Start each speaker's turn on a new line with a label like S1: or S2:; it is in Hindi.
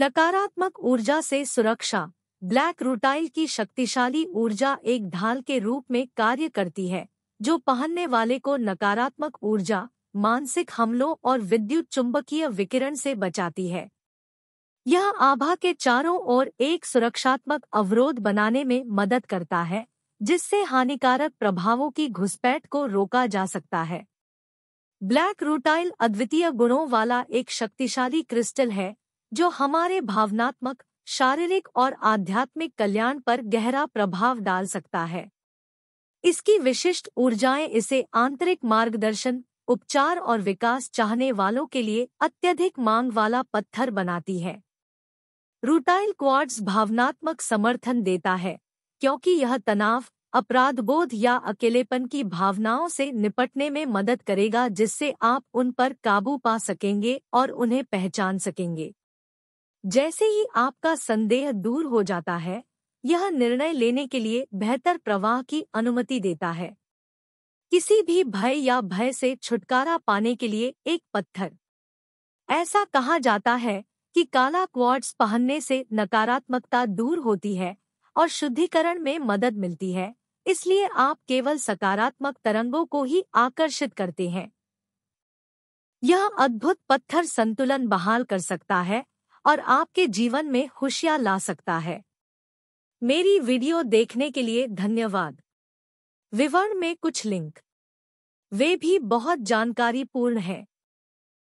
S1: नकारात्मक ऊर्जा से सुरक्षा ब्लैक रूटाइल की शक्तिशाली ऊर्जा एक ढाल के रूप में कार्य करती है जो पहनने वाले को नकारात्मक ऊर्जा मानसिक हमलों और विद्युत चुंबकीय विकिरण से बचाती है यह आभा के चारों ओर एक सुरक्षात्मक अवरोध बनाने में मदद करता है जिससे हानिकारक प्रभावों की घुसपैठ को रोका जा सकता है ब्लैक रूटाइल अद्वितीय गुणों वाला एक शक्तिशाली क्रिस्टल है जो हमारे भावनात्मक शारीरिक और आध्यात्मिक कल्याण पर गहरा प्रभाव डाल सकता है इसकी विशिष्ट ऊर्जाएं इसे आंतरिक मार्गदर्शन उपचार और विकास चाहने वालों के लिए अत्यधिक मांग वाला पत्थर बनाती है रूटाइल क्वार्ट्ज भावनात्मक समर्थन देता है क्योंकि यह तनाव अपराधबोध या अकेलेपन की भावनाओं से निपटने में मदद करेगा जिससे आप उन पर काबू पा सकेंगे और उन्हें पहचान सकेंगे जैसे ही आपका संदेह दूर हो जाता है यह निर्णय लेने के लिए बेहतर प्रवाह की अनुमति देता है किसी भी भय या भय से छुटकारा पाने के लिए एक पत्थर ऐसा कहा जाता है कि काला क्वार्ट्स पहनने से नकारात्मकता दूर होती है और शुद्धिकरण में मदद मिलती है इसलिए आप केवल सकारात्मक तरंगों को ही आकर्षित करते हैं यह अद्भुत पत्थर संतुलन बहाल कर सकता है और आपके जीवन में खुशियां ला सकता है मेरी वीडियो देखने के लिए धन्यवाद विवरण में कुछ लिंक वे भी बहुत जानकारी पूर्ण है